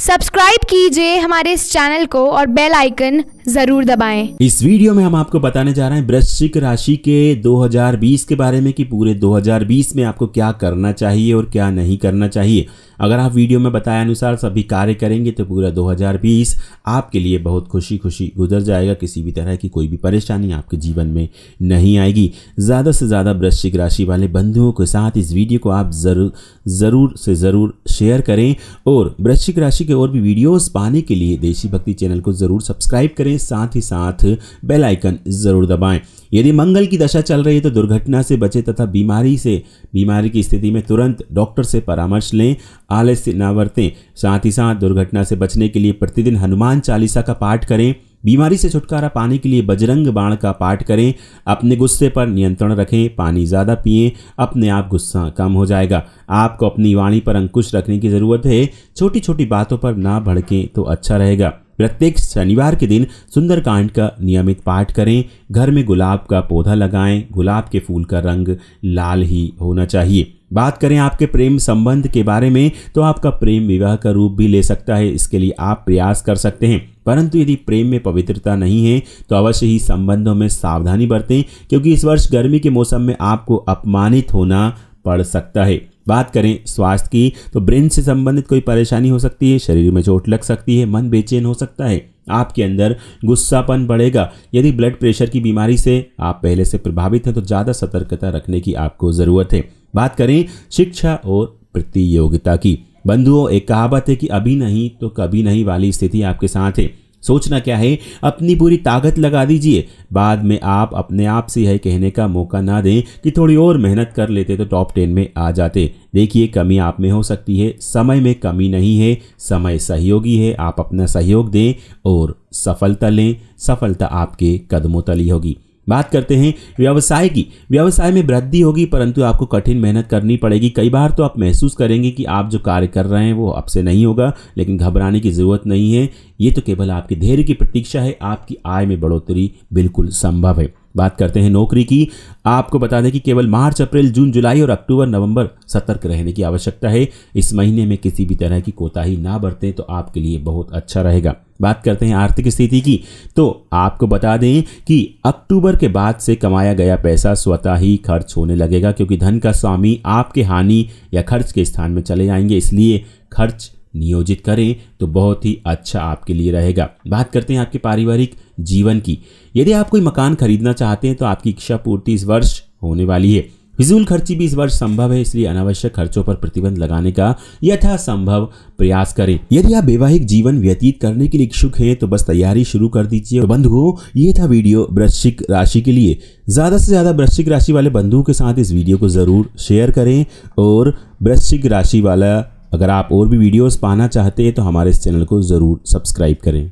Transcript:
Subscribe कीजिए हमारे इस चैनल को और बेल आइकन जरूर दबाएं। इस वीडियो में हम आपको बताने जा रहे हैं वृश्चिक राशि के 2020 के बारे में कि पूरे 2020 में आपको क्या करना चाहिए और क्या नहीं करना चाहिए अगर आप वीडियो में बताया अनुसार सभी कार्य करेंगे तो पूरा 2020 आपके लिए बहुत खुशी खुशी गुजर जाएगा किसी भी तरह की कोई भी परेशानी आपके जीवन में नहीं आएगी ज़्यादा से ज़्यादा वृश्चिक राशि वाले बंधुओं के साथ इस वीडियो को आप ज़रूर ज़रूर से ज़रूर शेयर करें और वृश्चिक राशि के और भी वीडियोज़ पाने के लिए देशी भक्ति चैनल को ज़रूर सब्सक्राइब करें साथ ही साथ बेल आइकन ज़रूर दबाएं यदि मंगल की दशा चल रही है तो दुर्घटना से बचें तथा बीमारी से बीमारी की स्थिति में तुरंत डॉक्टर से परामर्श लें आलस्य ना बरतें साथ ही साथ दुर्घटना से बचने के लिए प्रतिदिन हनुमान चालीसा का पाठ करें बीमारी से छुटकारा पाने के लिए बजरंग बाण का पाठ करें अपने गुस्से पर नियंत्रण रखें पानी ज़्यादा पिए अपने आप गुस्सा कम हो जाएगा आपको अपनी वाणी पर अंकुश रखने की ज़रूरत है छोटी छोटी बातों पर ना भड़कें तो अच्छा रहेगा प्रत्येक शनिवार के दिन सुंदरकांड का नियमित पाठ करें घर में गुलाब का पौधा लगाएं गुलाब के फूल का रंग लाल ही होना चाहिए बात करें आपके प्रेम संबंध के बारे में तो आपका प्रेम विवाह का रूप भी ले सकता है इसके लिए आप प्रयास कर सकते हैं परंतु यदि प्रेम में पवित्रता नहीं है तो अवश्य ही संबंधों में सावधानी बरतें क्योंकि इस वर्ष गर्मी के मौसम में आपको अपमानित होना पड़ सकता है बात करें स्वास्थ्य की तो ब्रेन से संबंधित कोई परेशानी हो सकती है शरीर में चोट लग सकती है मन बेचैन हो सकता है आपके अंदर गुस्सापन बढ़ेगा यदि ब्लड प्रेशर की बीमारी से आप पहले से प्रभावित हैं तो ज़्यादा सतर्कता रखने की आपको ज़रूरत है बात करें शिक्षा और प्रतियोगिता की बंधुओं एक कहावत है कि अभी नहीं तो कभी नहीं वाली स्थिति आपके साथ है सोचना क्या है अपनी पूरी ताकत लगा दीजिए बाद में आप अपने आप से यह कहने का मौका ना दें कि थोड़ी और मेहनत कर लेते तो टॉप टेन में आ जाते देखिए कमी आप में हो सकती है समय में कमी नहीं है समय सहयोगी है आप अपना सहयोग दें और सफलता लें सफलता आपके कदमों तली होगी बात करते हैं व्यवसाय की व्यवसाय में वृद्धि होगी परंतु आपको कठिन मेहनत करनी पड़ेगी कई बार तो आप महसूस करेंगे कि आप जो कार्य कर रहे हैं वो आपसे नहीं होगा लेकिन घबराने की ज़रूरत नहीं है ये तो केवल आपके धैर्य की प्रतीक्षा है आपकी आय में बढ़ोतरी बिल्कुल संभव है बात करते हैं नौकरी की आपको बता दें कि केवल मार्च अप्रैल जून जुलाई और अक्टूबर नवंबर सतर्क रहने की आवश्यकता है इस महीने में किसी भी तरह की कोताही ना बरतें तो आपके लिए बहुत अच्छा रहेगा बात करते हैं आर्थिक स्थिति की तो आपको बता दें कि अक्टूबर के बाद से कमाया गया पैसा स्वतः ही खर्च होने लगेगा क्योंकि धन का स्वामी आपके हानि या खर्च के स्थान में चले जाएंगे इसलिए खर्च नियोजित करें तो बहुत ही अच्छा आपके लिए रहेगा बात करते हैं आपके पारिवारिक जीवन की यदि आप कोई मकान खरीदना चाहते हैं तो आपकी इच्छा पूर्ति इस वर्ष होने वाली है फिजूल खर्ची भी इस वर्ष संभव है इसलिए अनावश्यक खर्चों पर प्रतिबंध लगाने का यथासंभव प्रयास करें यदि आप वैवाहिक जीवन व्यतीत करने के लिए इच्छुक हैं तो बस तैयारी शुरू कर दीजिए बंधुओं ये था वीडियो वृश्चिक राशि के लिए ज़्यादा से ज़्यादा वृश्चिक राशि वाले बंधुओं के साथ इस वीडियो को ज़रूर शेयर करें और वृश्चिक राशि वाला अगर आप और भी वीडियोस पाना चाहते हैं तो हमारे इस चैनल को ज़रूर सब्सक्राइब करें